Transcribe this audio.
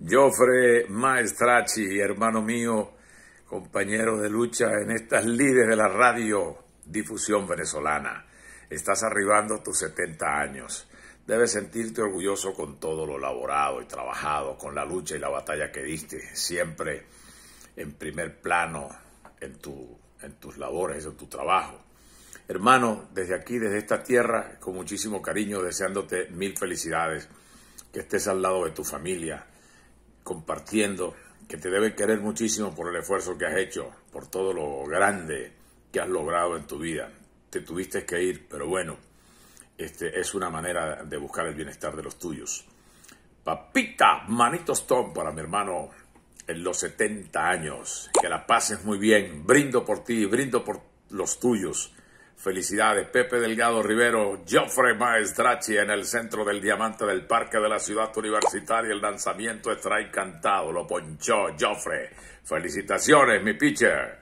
Jofre Maestrachi, hermano mío, compañero de lucha en estas líderes de la radio difusión venezolana. Estás arribando a tus 70 años. Debes sentirte orgulloso con todo lo laborado y trabajado, con la lucha y la batalla que diste, siempre en primer plano en, en tus labores, en tu trabajo. Hermano, desde aquí, desde esta tierra, con muchísimo cariño, deseándote mil felicidades, que estés al lado de tu familia, compartiendo, que te deben querer muchísimo por el esfuerzo que has hecho, por todo lo grande que has logrado en tu vida. Te tuviste que ir, pero bueno, este, es una manera de buscar el bienestar de los tuyos. Papita, manitos Tom para mi hermano en los 70 años. Que la pases muy bien. Brindo por ti, brindo por los tuyos. Felicidades, Pepe Delgado Rivero, Joffre Maestrachi en el centro del diamante del Parque de la Ciudad Universitaria. El lanzamiento strike cantado, lo ponchó Joffre. Felicitaciones, mi pitcher.